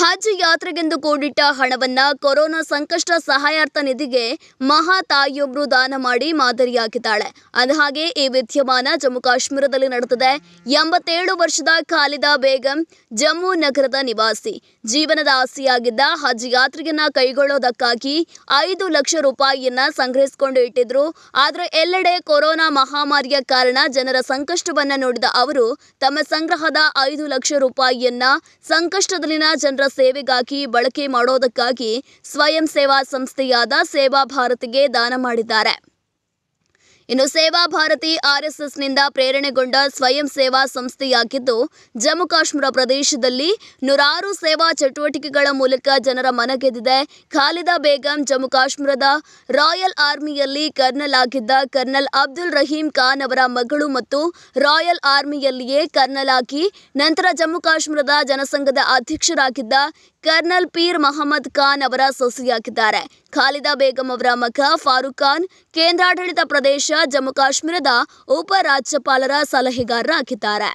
ಹಜ್ ಯಾತ್ರೆಗೆಂದು ಕೂಡಿಟ್ಟ ಹಣವನ್ನ ಕೊರೋನಾ ಸಂಕಷ್ಟ ಸಹಾಯಾರ್ಥ ನಿಧಿಗೆ ಮಹಾ ತಾಯಿಯೊಬ್ರು ದಾನ ಮಾಡಿ ಮಾದರಿಯಾಗಿದ್ದಾಳೆ ಅಂದಹಾಗೆ ಈ ವಿದ್ಯಮಾನ ಜಮ್ಮು ಕಾಶ್ಮೀರದಲ್ಲಿ ನಡೆದಿದೆ ಎಂಬತ್ತೇಳು ವರ್ಷದ ಖಾಲಿದ ಬೇಗಂ ಜಮ್ಮು ನಗರದ ನಿವಾಸಿ ಜೀವನದ ಆಸೆಯಾಗಿದ್ದ ಹಜ್ ಯಾತ್ರೆಯನ್ನ ಕೈಗೊಳ್ಳೋದಕ್ಕಾಗಿ ಐದು ಲಕ್ಷ ರೂಪಾಯಿಯನ್ನ ಸಂಗ್ರಹಿಸಿಕೊಂಡು ಇಟ್ಟಿದ್ರು ಆದರೆ ಎಲ್ಲೆಡೆ ಕೊರೋನಾ ಮಹಾಮಾರಿಯ ಕಾರಣ ಜನರ ಸಂಕಷ್ಟವನ್ನ ನೋಡಿದ ಅವರು ತಮ್ಮ ಸಂಗ್ರಹದ ಐದು ಲಕ್ಷ ರೂಪಾಯಿಯನ್ನ ಸಂಕಷ್ಟದಲ್ಲಿನ ಜನರ ಸೇವೆಗಾಗಿ ಬಳಕೆ ಮಾಡೋದಕ್ಕಾಗಿ ಸ್ವಯಂ ಸೇವಾ ಸಂಸ್ಥೆಯಾದ ಸೇವಾ ಭಾರತಿಗೆ ದಾನ ಮಾಡಿದ್ದಾರೆ ಇನ್ನು ಸೇವಾ ಭಾರತಿ ಆರ್ಎಸ್ಎಸ್ನಿಂದ ಪ್ರೇರಣೆಗೊಂಡ ಸ್ವಯಂ ಸೇವಾ ಸಂಸ್ಥೆಯಾಗಿದ್ದು ಜಮ್ಮು ಕಾಶ್ಮೀರ ಪ್ರದೇಶದಲ್ಲಿ ನೂರಾರು ಸೇವಾ ಚಟುವಟಿಕೆಗಳ ಮೂಲಕ ಜನರ ಗೆದ್ದಿದೆ ಖಾಲಿದಾ ಬೇಗಂ ಜಮ್ಮು ಕಾಶ್ಮೀರದ ರಾಯಲ್ ಆರ್ಮಿಯಲ್ಲಿ ಕರ್ನಲ್ ಆಗಿದ್ದ ಕರ್ನಲ್ ಅಬ್ದುಲ್ ರಹೀಂ ಖಾನ್ ಅವರ ಮಗಳು ಮತ್ತು ರಾಯಲ್ ಆರ್ಮಿಯಲ್ಲಿಯೇ ಕರ್ನಲ್ ಆಗಿ ನಂತರ ಜಮ್ಮು ಕಾಶ್ಮೀರದ ಜನಸಂಘದ ಅಧ್ಯಕ್ಷರಾಗಿದ್ದ ಕರ್ನಲ್ ಪೀರ್ ಮೊಹಮ್ಮದ್ ಖಾನ್ ಅವರ ಸೊಸೆಯಾಗಿದ್ದಾರೆ ಖಾಲಿದಾ ಬೇಗಂ ಅವರ ಮಗ ಫಾರೂಕ್ ಖಾನ್ ಕೇಂದ್ರಾಡಳಿತ ಪ್ರದೇಶ ಜಮ್ಮು ಕಾಶ್ಮೀರದ ಉಪರಾಜ್ಯಪಾಲರ ಸಲಹೆಗಾರರಾಗಿದ್ದಾರೆ